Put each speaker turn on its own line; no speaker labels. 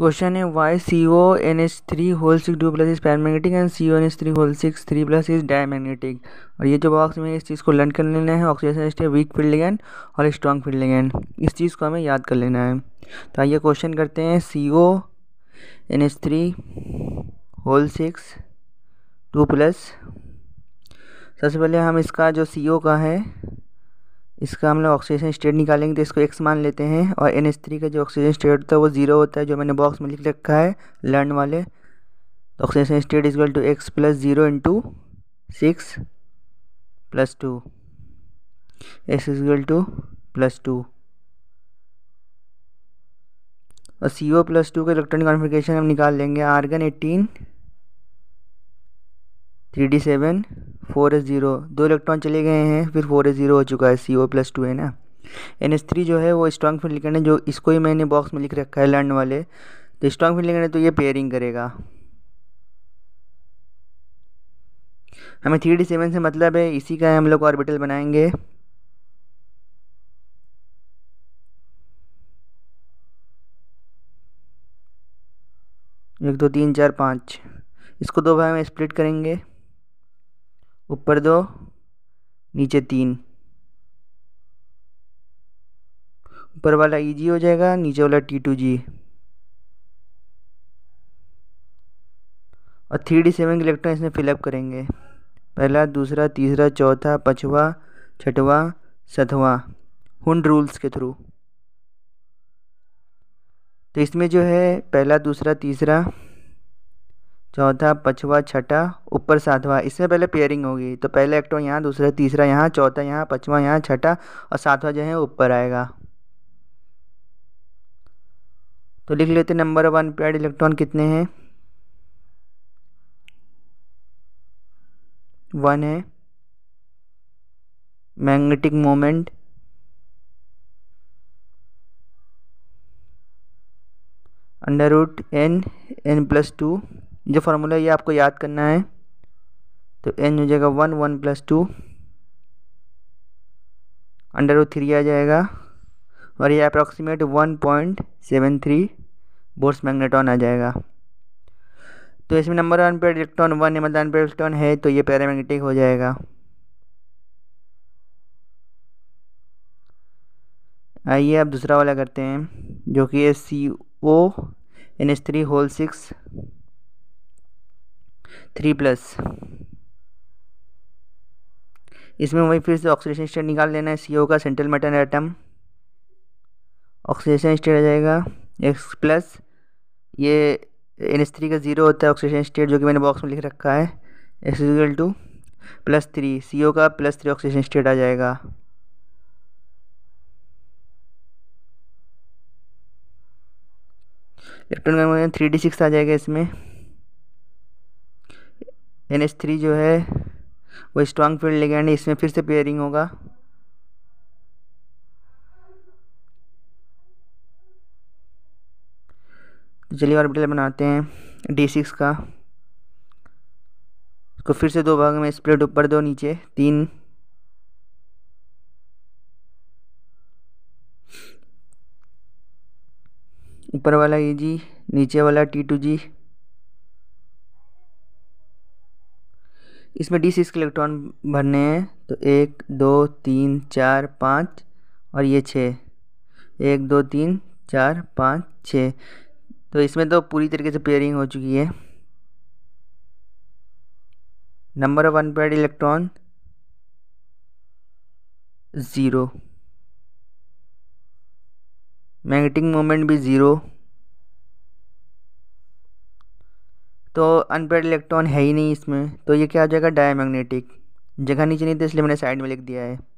question है वाई C O N H three whole six two plus is paramagnetic and C O N H three whole six three plus is diamagnetic और ये जो box में इस चीज़ को लर्न कर लेना है oxygen stay weak field ligand और स्ट्रॉन्ग फील्ड लिगैंड इस चीज़ को हमें याद कर लेना है तो आइए क्वेश्चन करते हैं C O N H three whole six two plus सबसे पहले हम इसका जो सी ओ का है इसका हम लोग ऑक्सीजन स्टेट निकालेंगे तो इसको एक्स मान लेते हैं और एन एस थ्री का जो ऑक्सीजन स्टेट होता है वो ज़ीरो होता है जो मैंने बॉक्स में लिख रखा है लर्न वाले तो oxygen state equal two X plus zero into six plus two X equal two plus two और सी ओ प्लस टू का इलेक्ट्रॉनिक कॉन्फिग्रेशन हम निकाल लेंगे argon eighteen three D seven four S zero दो electron चले गए हैं फिर फोर एस ज़ीरो हो चुका है सी ओ प्लस टू है ना एन एस थ्री जो है वो स्ट्रॉन्ग फील्ड लिखना है जो इसको ही मैंने बॉक्स में लिख रखा है लर्न वाले तो स्ट्रॉन्ग फील्ड लिखना है तो ये पेयरिंग करेगा हमें थ्री डी सेवन से मतलब है इसी का है हम लोग ऑर्बिटल बनाएंगे एक दो तीन चार पाँच इसको दो भाग में स्प्लिट करेंगे ऊपर दो नीचे तीन ऊपर वाला जी e हो जाएगा नीचे वाला टी टू जी और थ्री डी सेवन इलेक्ट्रॉन इसमें फिलअप करेंगे पहला दूसरा तीसरा चौथा पाँचवा छठवा सतवा हुंड रूल्स के थ्रू तो इसमें जो है पहला दूसरा तीसरा चौथा पचवा छठा ऊपर सातवा इसमें पहले पेयरिंग होगी तो पहले एक्टो तो यहाँ दूसरा तीसरा यहाँ चौथा यहाँ पचवा यहाँ छठा और सातवा जो है ऊपर आएगा तो लिख लेते नंबर वन पेड इलेक्ट्रॉन कितने हैं वन है magnetic moment under root N N plus two जो फार्मूला ये आपको याद करना है तो एन हो जाएगा one one plus two under वो थ्री आ जाएगा और ये approximate one point seven three Bohrs magneton आ जाएगा तो इसमें number one paired electron one है मतलब अनपेड इलेक्ट्रॉन है तो ये पैरामैग्नेटिक हो जाएगा आइए अब दूसरा वाला करते हैं जो कि है C O N S three whole six three plus इसमें वही फिर से ऑक्सीडेशन स्टेट निकाल लेना है सी ओ का central metal atom oxidation state आ जाएगा एक्स प्लस ये एन एस थ्री का ज़ीरो होता है ऑक्सीडेशन स्टेट जो कि मैंने बॉक्स में लिख रखा है X equal two plus three C O का प्लस थ्री ऑक्सीडेशन स्टेट आ जाएगा इलेक्ट्रॉन का थ्री डी सिक्स आ जाएगा इसमें एन एच थ्री जो है वो स्ट्रांग फील्ड लिगेंड इसमें फिर से पेयरिंग होगा तो चलिए ऑर्बिटल बनाते हैं डी सिक्स का इसको फिर से दो भाग में स्प्लिट ऊपर दो नीचे तीन ऊपर वाला ए जी नीचे वाला टी टू जी इसमें डी सिक्स के इलेक्ट्रॉन भरने हैं तो एक दो तीन चार पाँच और ये छः एक दो तीन चार पाँच छः तो इसमें तो पूरी तरीके से पेयरिंग हो चुकी है number of unpaired electron zero magnetic moment भी ज़ीरो तो अनपेड इलेक्ट्रॉन है ही नहीं इसमें तो ये क्या हो जाएगा डायमैग्नेटिक जगह नीचे नहीं थी इसलिए मैंने साइड में लिख दिया है